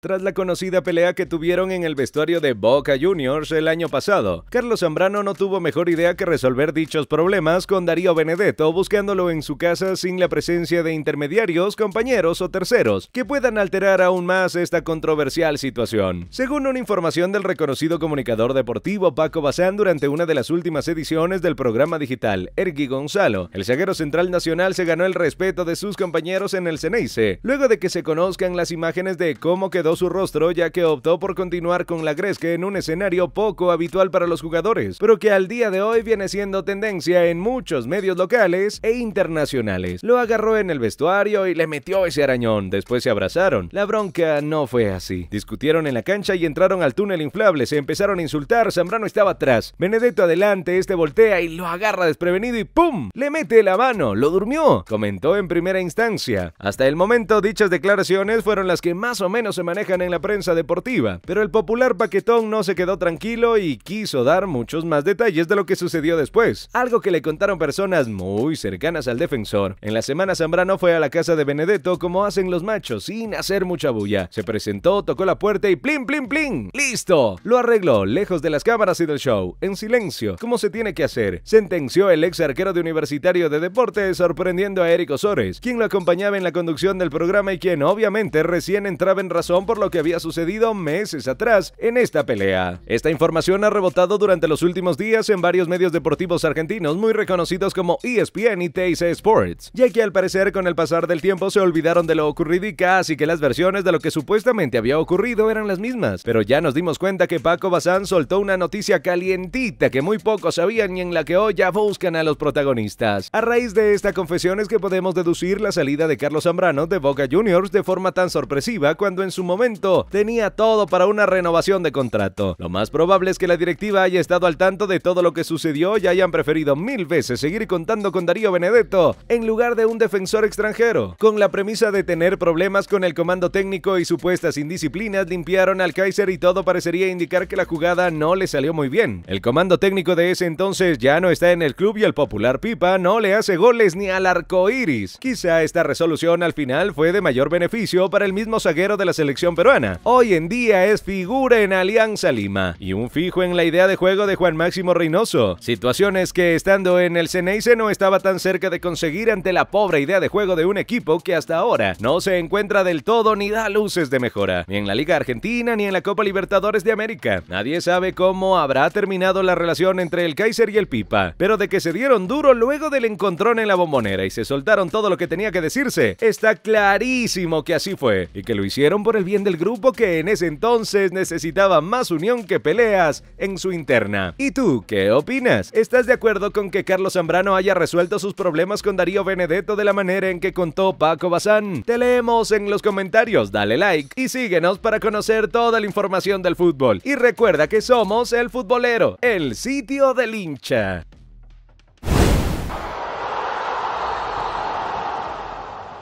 Tras la conocida pelea que tuvieron en el vestuario de Boca Juniors el año pasado, Carlos Zambrano no tuvo mejor idea que resolver dichos problemas con Darío Benedetto buscándolo en su casa sin la presencia de intermediarios, compañeros o terceros que puedan alterar aún más esta controversial situación. Según una información del reconocido comunicador deportivo Paco Bazán durante una de las últimas ediciones del programa digital Ergi Gonzalo, el zaguero central nacional se ganó el respeto de sus compañeros en el Ceneice, luego de que se conozcan las imágenes de cómo quedó su rostro ya que optó por continuar con la gresca en un escenario poco habitual para los jugadores, pero que al día de hoy viene siendo tendencia en muchos medios locales e internacionales. Lo agarró en el vestuario y le metió ese arañón, después se abrazaron. La bronca no fue así. Discutieron en la cancha y entraron al túnel inflable, se empezaron a insultar, Zambrano estaba atrás, Benedetto adelante, este voltea y lo agarra desprevenido y ¡pum! Le mete la mano, lo durmió, comentó en primera instancia. Hasta el momento dichas declaraciones fueron las que más o menos se manejaron en la prensa deportiva. Pero el popular paquetón no se quedó tranquilo y quiso dar muchos más detalles de lo que sucedió después, algo que le contaron personas muy cercanas al defensor. En la semana Zambrano fue a la casa de Benedetto como hacen los machos, sin hacer mucha bulla. Se presentó, tocó la puerta y plim, plim! plim ¡Listo! Lo arregló, lejos de las cámaras y del show, en silencio, como se tiene que hacer. Sentenció el ex arquero de Universitario de deporte sorprendiendo a Eric Osores, quien lo acompañaba en la conducción del programa y quien obviamente recién entraba en razón por lo que había sucedido meses atrás en esta pelea. Esta información ha rebotado durante los últimos días en varios medios deportivos argentinos muy reconocidos como ESPN y TIC e Sports, ya que al parecer con el pasar del tiempo se olvidaron de lo ocurrido y casi que las versiones de lo que supuestamente había ocurrido eran las mismas, pero ya nos dimos cuenta que Paco Bazán soltó una noticia calientita que muy pocos sabían y en la que hoy ya buscan a los protagonistas. A raíz de esta confesión es que podemos deducir la salida de Carlos Zambrano de Boca Juniors de forma tan sorpresiva cuando en su momento momento tenía todo para una renovación de contrato. Lo más probable es que la directiva haya estado al tanto de todo lo que sucedió y hayan preferido mil veces seguir contando con Darío Benedetto en lugar de un defensor extranjero. Con la premisa de tener problemas con el comando técnico y supuestas indisciplinas, limpiaron al Kaiser y todo parecería indicar que la jugada no le salió muy bien. El comando técnico de ese entonces ya no está en el club y el popular Pipa no le hace goles ni al arco iris. Quizá esta resolución al final fue de mayor beneficio para el mismo zaguero de la selección peruana. Hoy en día es figura en Alianza Lima y un fijo en la idea de juego de Juan Máximo Reynoso. Situaciones que estando en el Ceneice no estaba tan cerca de conseguir ante la pobre idea de juego de un equipo que hasta ahora no se encuentra del todo ni da luces de mejora, ni en la Liga Argentina ni en la Copa Libertadores de América. Nadie sabe cómo habrá terminado la relación entre el Kaiser y el Pipa, pero de que se dieron duro luego del encontrón en la bombonera y se soltaron todo lo que tenía que decirse, está clarísimo que así fue y que lo hicieron por el bien del grupo que en ese entonces necesitaba más unión que peleas en su interna. ¿Y tú, qué opinas? ¿Estás de acuerdo con que Carlos Zambrano haya resuelto sus problemas con Darío Benedetto de la manera en que contó Paco Bazán? Te leemos en los comentarios, dale like y síguenos para conocer toda la información del fútbol. Y recuerda que somos El Futbolero, el sitio del hincha.